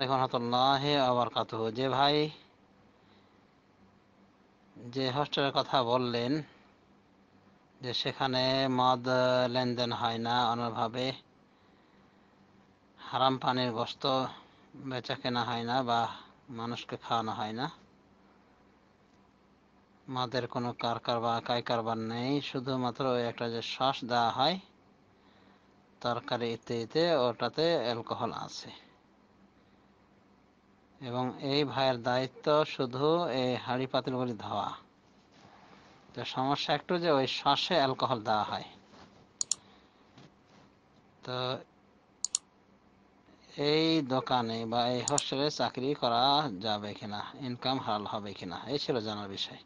যে ভাই যে হোস্টেলের কথা বললেন যে সেখানে মদ লেনদেন হয় না হারাম পানির বস্ত বেচা কেনা হয় না বা মানুষকে খাওয়ানো হয় না মাদের কোনো কারকার বা কাই কারবার নেই শুধুমাত্র ওই একটা যে শ্বাস দেওয়া হয় তরকারি ইত্যাদিতে ওটাতে অ্যালকোহল আছে এবং এই ভাইয়ের দায়িত্ব শুধু এই হাঁড়ি পাতিলগুলি ধোয়া তো সমস্যা একটু যে ওই শ্বাসে অ্যালকোহল দেওয়া হয় তো এই দোকানে বা এই হোস্টেলে চাকরি করা যাবে কিনা ইনকাম হারাল হবে কিনা এই ছিল জানার বিষয়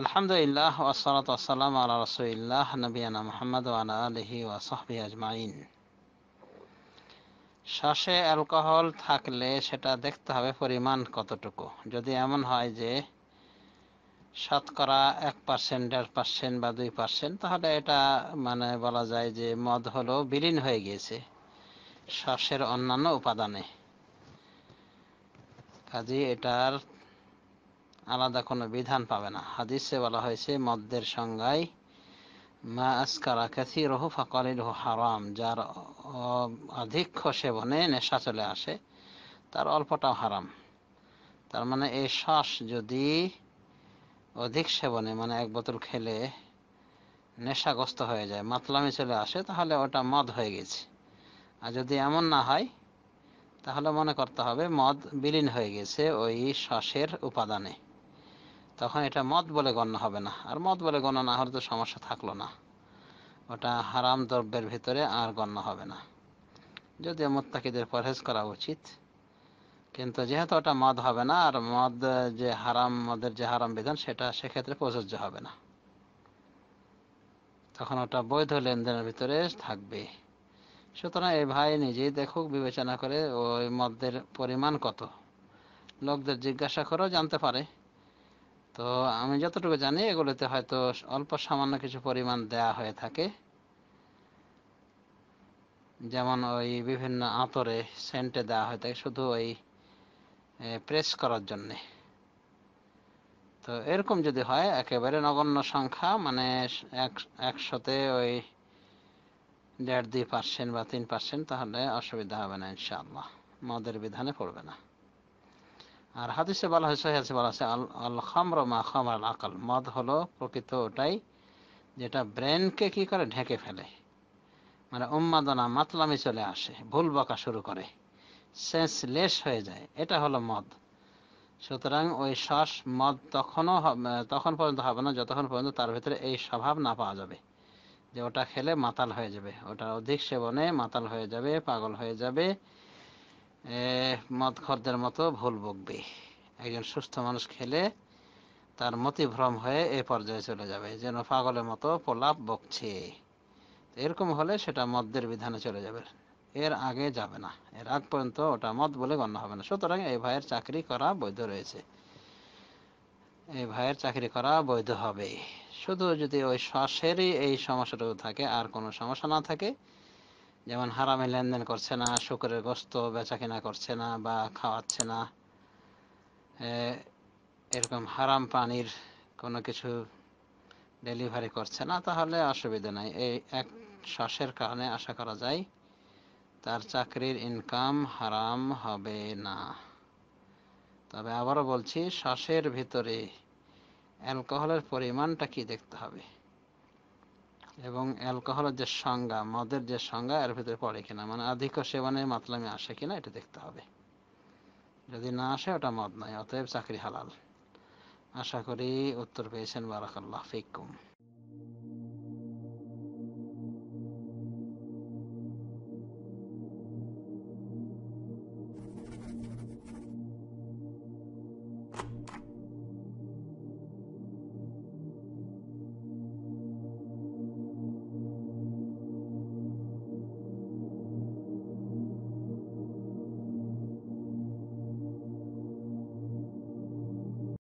আলহামদুলিল্লাহ ওসলাত ওসালাম আল্লাহ রসুল্লাহ নবীনা মোহাম্মদ আলা আলহি ওয়াসবি আজমাইন শ্বাসে অ্যালকোহল থাকলে সেটা দেখতে হবে পরিমাণ কতটুকু যদি এমন হয় যে শতকরা এক পার্সেন্ট দেড় পার্সেন্ট বা দুই পার্সেন্ট তাহলে এটা মানে বলা যায় যে মদ হলো বিলীন হয়ে গিয়েছে শ্বাসের অন্যান্য উপাদানে কাজে এটার আলাদা কোনো বিধান পাবে না হাদিসে বলা হয়েছে মদ্যের সংজ্ঞায় মা আসকারা কাসিরহ ফাকালিলহ হারাম যার অধিক সেবনে নেশা চলে আসে তার অল্পটাও হারাম তার মানে এই শ্বাস যদি অধিক সেবনে মানে এক বোতল খেলে নেশাগ্রস্ত হয়ে যায় মাতলামি চলে আসে তাহলে ওটা মদ হয়ে গেছে আর যদি এমন না হয় তাহলে মনে করতে হবে মদ বিলীন হয়ে গেছে ওই শ্বাসের উপাদানে তখন এটা মদ বলে গণ্য হবে না আর মদ বলে গণ্য না হলে তো সমস্যা থাকলো না ওটা হারাম দ্রব্যের ভিতরে আর গণ্য হবে না যদিও মোত্তাকিদের পরহেজ করা উচিত কিন্তু যেহেতু ওটা মদ হবে না আর মদ যে হারাম মদের যে হারাম বিধান সেটা সেক্ষেত্রে প্রযোজ্য হবে না তখন ওটা বৈধ লেনদেনের ভিতরে থাকবে সুতরাং এই ভাই নিজেই দেখুক বিবেচনা করে ওই মদের পরিমাণ কত লোকদের জিজ্ঞাসা করেও জানতে পারে তো আমি যতটুকু জানি এগুলোতে হয়তো অল্প সামান্য কিছু পরিমাণ দেয়া হয়ে থাকে যেমন ওই বিভিন্ন আতরে সেন্টে দেওয়া হয়ে থাকে শুধু ওই প্রেস করার জন্যে তো এরকম যদি হয় একেবারে নগণ্য সংখ্যা মানে একশোতে ওই দেড় দুই পার্সেন্ট বা তিন পার্সেন্ট তাহলে অসুবিধা হবে না ইনশাআল্লাহ মদের বিধানে পড়বে না আর হাদিসে বলা হয় সহিদে বলা আছে আল আল খামর মা খামর আল আকাল মদ হলো প্রকৃত ওটাই যেটা ব্রেনকে কি করে ঢেকে ফেলে মানে উন্মাদনা মাতলামি চলে আসে ভুল বকা শুরু করে সেন্সলেস হয়ে যায় এটা হলো মদ সুতরাং ওই শ্বাস মদ তখনও তখন পর্যন্ত হবে না যতক্ষণ পর্যন্ত তার ভিতরে এই স্বভাব না পাওয়া যাবে যে ওটা খেলে মাতাল হয়ে যাবে ওটা অধিক সেবনে মাতাল হয়ে যাবে পাগল হয়ে যাবে মদ মদখরদের মতো ভুল বকবে একজন সুস্থ মানুষ খেলে তার মতিভ্রম হয়ে এ পর্যায়ে চলে যাবে যেন পাগলের মতো প্রলাপ বকছে এরকম হলে সেটা মদ্যের বিধানে চলে যাবে এর আগে যাবে না এর আগ পর্যন্ত ওটা মদ বলে গণ্য হবে না সুতরাং এই ভাইয়ের চাকরি করা বৈধ রয়েছে এই ভাইয়ের চাকরি করা বৈধ হবে শুধু যদি ওই শ্বাসেরই এই সমস্যাটুকু থাকে আর কোনো সমস্যা না থাকে যেমন হারামে লেনদেন করছে না শুকরের গোস্ত বেচা কেনা করছে না বা খাওয়াচ্ছে না এরকম হারাম পানির কোনো কিছু ডেলিভারি করছে না তাহলে অসুবিধা নাই এই এক শ্বাসের কারণে আশা করা যায় তার চাকরির ইনকাম হারাম হবে না তবে আবারও বলছি শ্বাসের ভিতরে অ্যালকোহলের পরিমাণটা কি দেখতে হবে এবং অ্যালকোহলের যে সংজ্ঞা মদের যে সংজ্ঞা এর ভিতরে পড়ে কিনা মানে আধিক্য সেবনের মাতলামি আসে কিনা এটা দেখতে হবে যদি না আসে ওটা মদ নয় অতএব চাকরি হালাল আশা করি উত্তর পেয়েছেন বারাকাল্লাহ ফিকুম